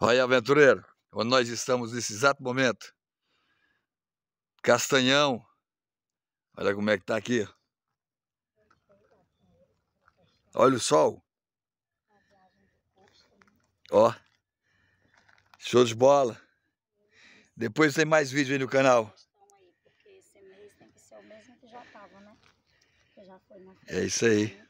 Olha, aventureiro, onde nós estamos nesse exato momento. Castanhão. Olha como é que tá aqui. Olha o sol. Ó. Show de bola. Depois tem mais vídeo aí no canal. Né? É isso aí.